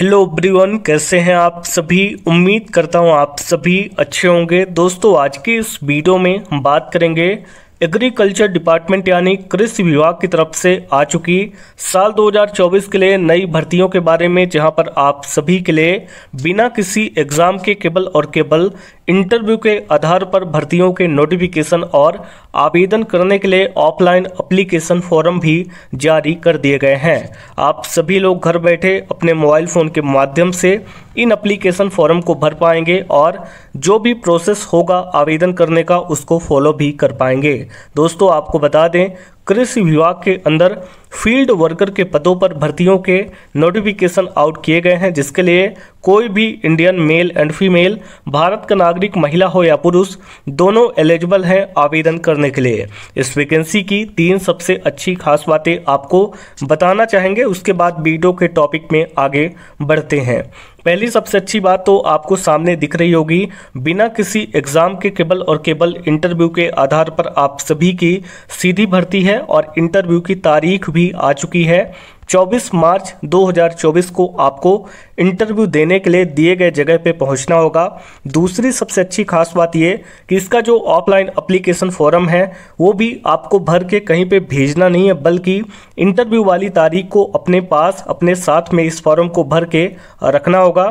hello everyone कैसे हैं आप सभी उम्मीद करता हूं आप सभी अच्छे होंगे दोस्तों आज के इस वीडियो में हम बात करेंगे एग्रीकल्चर डिपार्टमेंट यानी कृषि विभाग की तरफ से आ चुकी साल 2024 के लिए नई भर्तियों के बारे में जहां पर आप सभी के लिए बिना किसी एग्ज़ाम के केवल और केवल इंटरव्यू के आधार पर भर्तियों के नोटिफिकेशन और आवेदन करने के लिए ऑफलाइन अप्लीकेशन फॉर्म भी जारी कर दिए गए हैं आप सभी लोग घर बैठे अपने मोबाइल फ़ोन के माध्यम से इन अप्लीकेशन फॉर्म को भर पाएंगे और जो भी प्रोसेस होगा आवेदन करने का उसको फॉलो भी कर पाएंगे दोस्तों आपको बता दें कृषि विभाग के अंदर फील्ड वर्कर के पदों पर भर्तियों के नोटिफिकेशन आउट किए गए हैं जिसके लिए कोई भी Indian male and female Bharat का नागरिक महिला हो या पुरुष दोनों एलिजिबल हैं आवेदन करने के लिए इस वैकेंसी की तीन सबसे अच्छी खास बातें आपको बताना चाहेंगे उसके बाद बीटो के टॉपिक में आगे बढ़ते हैं पहली सबसे अच्छी बात तो आपको सामने दिख रही होगी बिना किसी एग्जाम के केवल और केवल इंटरव्यू के आधार पर आप सभी की सीधी भर्ती है और इंटरव्यू की तारीख भी आ चुकी है 24 मार्च 2024 को आपको इंटरव्यू देने के लिए दिए गए जगह पे पहुंचना होगा दूसरी सबसे अच्छी खास बात ये कि इसका जो ऑफलाइन अप्लीकेशन फॉरम है वो भी आपको भर के कहीं पे भेजना नहीं है बल्कि इंटरव्यू वाली तारीख को अपने पास अपने साथ में इस फॉरम को भर के रखना होगा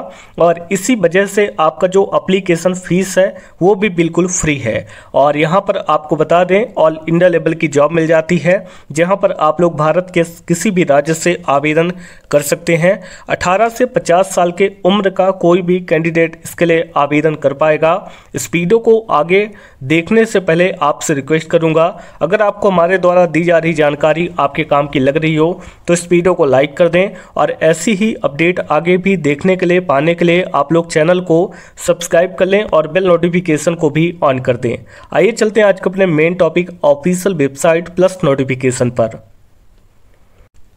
और इसी वजह से आपका जो अप्लीकेशन फ़ीस है वो भी बिल्कुल फ्री है और यहाँ पर आपको बता दें ऑल इंडिया लेवल की जॉब मिल जाती है जहाँ पर आप लोग भारत के किसी भी राज्य से से आवेदन कर सकते हैं 18 से 50 साल के उम्र का कोई भी कैंडिडेट इसके लिए आवेदन कर पाएगा इस वीडियो को आगे देखने से पहले आपसे रिक्वेस्ट करूंगा अगर आपको हमारे द्वारा दी जा रही जानकारी आपके काम की लग रही हो तो इस वीडियो को लाइक कर दें और ऐसी ही अपडेट आगे भी देखने के लिए पाने के लिए आप लोग चैनल को सब्सक्राइब कर लें और बेल नोटिफिकेशन को भी ऑन कर दें आइए चलते हैं आज के अपने main topic official website plus notification पर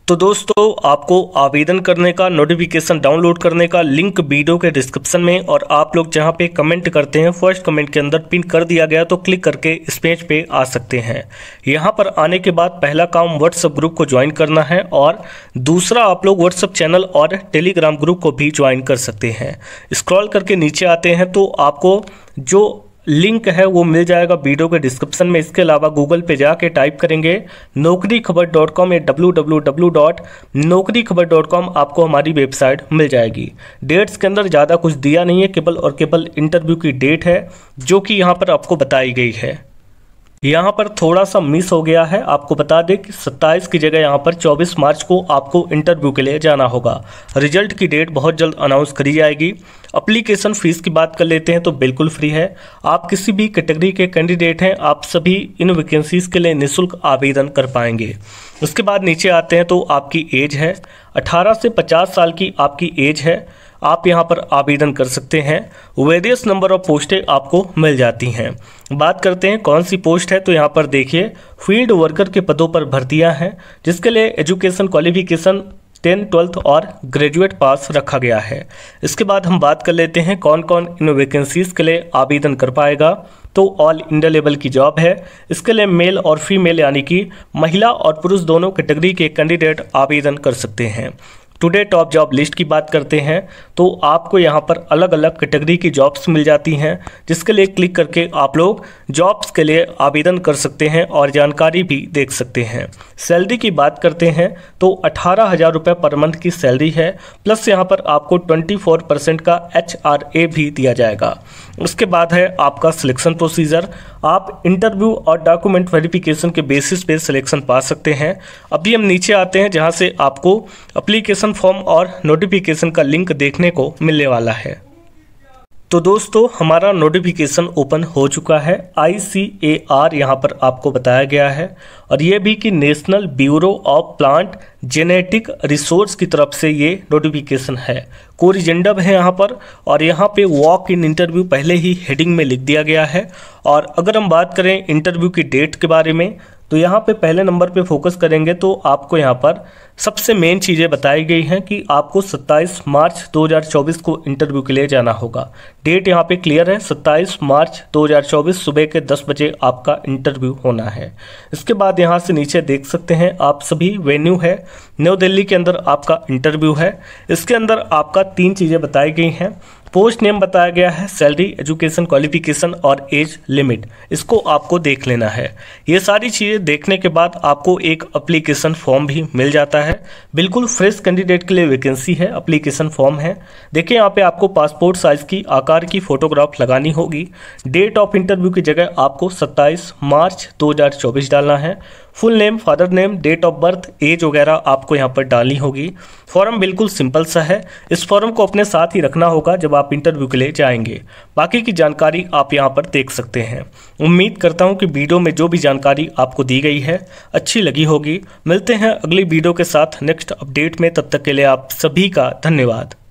तो दोस्तों आपको आवेदन करने का नोटिफिकेशन डाउनलोड करने का लिंक वीडियो के डिस्क्रिप्शन में और आप लोग जहां पे कमेंट करते हैं फर्स्ट कमेंट के अंदर पिन कर दिया गया तो क्लिक करके इस पेज पे आ सकते हैं यहां पर आने के बाद पहला काम व्हाट्सएप ग्रुप को ज्वाइन करना है और दूसरा आप लोग व्हाट्सएप चैनल और टेलीग्राम ग्रुप को भी ज्वाइन कर सकते हैं स्क्रॉल करके नीचे आते हैं तो आपको जो लिंक है वो मिल जाएगा वीडियो के डिस्क्रिप्शन में इसके अलावा गूगल पे जाके टाइप करेंगे नौकरी खबर डॉट कॉम या W W W dot Naukri Khabar dot com आपको हमारी वेबसाइट मिल जाएगी डेट्स के अंदर ज़्यादा कुछ दिया नहीं है केवल और केवल इंटरव्यू की डेट है जो कि यहाँ पर आपको बताई गई है यहाँ पर थोड़ा सा मिस हो गया है आपको बता दें कि 27 की जगह यहाँ पर 24 मार्च को आपको इंटरव्यू के लिए जाना होगा रिजल्ट की डेट बहुत जल्द अनाउंस करी जाएगी अप्लीकेशन फ़ीस की बात कर लेते हैं तो बिल्कुल फ्री है आप किसी भी कैटेगरी के कैंडिडेट हैं आप सभी इन वैकेंसीज़ के लिए निःशुल्क आवेदन कर पाएंगे उसके बाद नीचे आते हैं तो आपकी एज है अठारह से पचास साल की आपकी एज है आप यहाँ पर आवेदन कर सकते हैं वेरियस नंबर ऑफ पोस्टें आपको मिल जाती हैं बात करते हैं कौन सी पोस्ट है तो यहाँ पर देखिए फील्ड वर्कर के पदों पर भर्तियाँ हैं जिसके लिए एजुकेशन क्वालिफिकेशन टेंथ ट्वेल्थ और ग्रेजुएट पास रखा गया है इसके बाद हम बात कर लेते हैं कौन कौन इन वैकेंसीज़ के लिए आवेदन कर पाएगा तो ऑल इंडिया लेवल की जॉब है इसके लिए मेल और फीमेल यानी कि महिला और पुरुष दोनों कैटेगरी के, के कैंडिडेट आवेदन कर सकते हैं टुडे टॉप जॉब लिस्ट की बात करते हैं तो आपको यहाँ पर अलग अलग कैटेगरी की जॉब्स मिल जाती हैं जिसके लिए क्लिक करके आप लोग जॉब्स के लिए आवेदन कर सकते हैं और जानकारी भी देख सकते हैं सैलरी की बात करते हैं तो अठारह हज़ार रुपये पर मंथ की सैलरी है प्लस यहाँ पर आपको ट्वेंटी फोर परसेंट का एच आर ए भी दिया जाएगा उसके बाद है आपका सिलेक्शन प्रोसीजर आप इंटरव्यू और डॉक्यूमेंट वेरिफिकेशन के बेसिस पे सिलेक्शन पा सकते हैं अभी हम नीचे आते हैं जहां से आपको अप्लीकेशन फॉर्म और नोटिफिकेशन का लिंक देखने को मिलने वाला है तो दोस्तों हमारा नोटिफिकेशन ओपन हो चुका है आई सी ए आर यहाँ पर आपको बताया गया है और ये भी कि National Bureau of Plant Genetic Resource की तरफ से ये नोटिफिकेशन है कोरिजेंडम है यहाँ पर और यहाँ पे वॉक इन इंटरव्यू पहले ही हेडिंग में लिख दिया गया है और अगर हम बात करें इंटरव्यू की डेट के बारे में तो यहाँ पे पहले नंबर पे फोकस करेंगे तो आपको यहाँ पर सबसे मेन चीज़ें बताई गई हैं कि आपको 27 मार्च 2024 को इंटरव्यू के लिए जाना होगा डेट यहाँ पे क्लियर है 27 मार्च 2024 सुबह के 10 बजे आपका इंटरव्यू होना है इसके बाद यहाँ से नीचे देख सकते हैं आप सभी वेन्यू है न्यू दिल्ली के अंदर आपका इंटरव्यू है इसके अंदर आपका तीन चीज़ें बताई गई हैं पोस्ट नेम बताया गया है सैलरी एजुकेशन क्वालिफिकेशन और एज लिमिट इसको आपको देख लेना है ये सारी चीज़ें देखने के बाद आपको एक अप्लीकेशन फॉर्म भी मिल जाता है बिल्कुल फ्रेश कैंडिडेट के लिए वैकेंसी है अप्लीकेशन फॉर्म है देखिए यहाँ पे आपको पासपोर्ट साइज़ की आकार की फ़ोटोग्राफ लगानी होगी डेट ऑफ इंटरव्यू की जगह आपको सत्ताईस मार्च दो डालना है full name father name date of birth age वगैरह आपको यहाँ पर डालनी होगी फॉर्म बिल्कुल सिंपल सा है इस फॉर्म को अपने साथ ही रखना होगा जब आप इंटरव्यू के लिए जाएंगे बाकी की जानकारी आप यहाँ पर देख सकते हैं उम्मीद करता हूँ कि वीडियो में जो भी जानकारी आपको दी गई है अच्छी लगी होगी मिलते हैं अगली वीडियो के साथ नेक्स्ट अपडेट में तब तक के लिए आप सभी का धन्यवाद